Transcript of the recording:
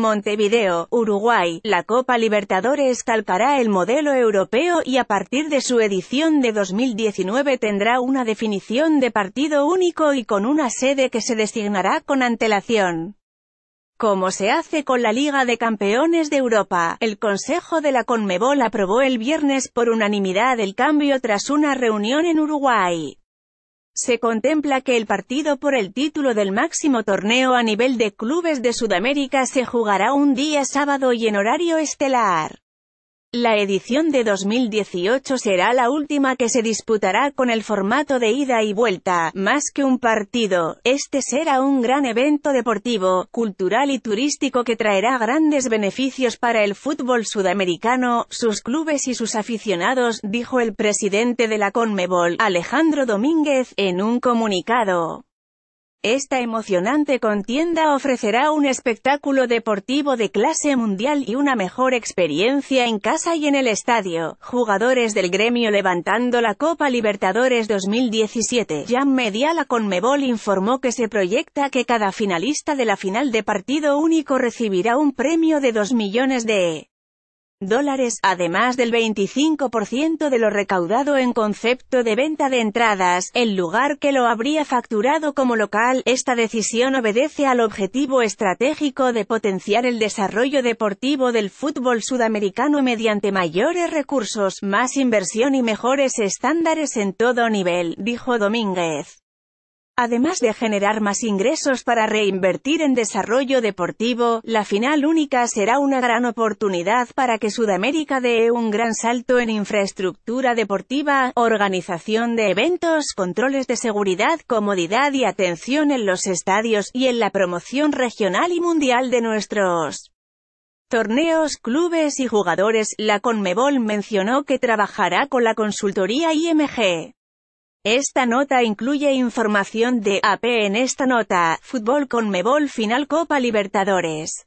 Montevideo, Uruguay, la Copa Libertadores calcará el modelo europeo y a partir de su edición de 2019 tendrá una definición de partido único y con una sede que se designará con antelación. Como se hace con la Liga de Campeones de Europa, el Consejo de la Conmebol aprobó el viernes por unanimidad el cambio tras una reunión en Uruguay se contempla que el partido por el título del máximo torneo a nivel de clubes de Sudamérica se jugará un día sábado y en horario estelar. La edición de 2018 será la última que se disputará con el formato de ida y vuelta, más que un partido. Este será un gran evento deportivo, cultural y turístico que traerá grandes beneficios para el fútbol sudamericano, sus clubes y sus aficionados, dijo el presidente de la CONMEBOL, Alejandro Domínguez, en un comunicado. Esta emocionante contienda ofrecerá un espectáculo deportivo de clase mundial y una mejor experiencia en casa y en el estadio. Jugadores del gremio levantando la Copa Libertadores 2017. Jan Mediala Conmebol informó que se proyecta que cada finalista de la final de partido único recibirá un premio de 2 millones de dólares, además del 25% de lo recaudado en concepto de venta de entradas, el lugar que lo habría facturado como local. Esta decisión obedece al objetivo estratégico de potenciar el desarrollo deportivo del fútbol sudamericano mediante mayores recursos, más inversión y mejores estándares en todo nivel, dijo Domínguez. Además de generar más ingresos para reinvertir en desarrollo deportivo, la final única será una gran oportunidad para que Sudamérica dé un gran salto en infraestructura deportiva, organización de eventos, controles de seguridad, comodidad y atención en los estadios, y en la promoción regional y mundial de nuestros torneos, clubes y jugadores. La Conmebol mencionó que trabajará con la consultoría IMG. Esta nota incluye información de AP en esta nota, fútbol con Mebol final Copa Libertadores.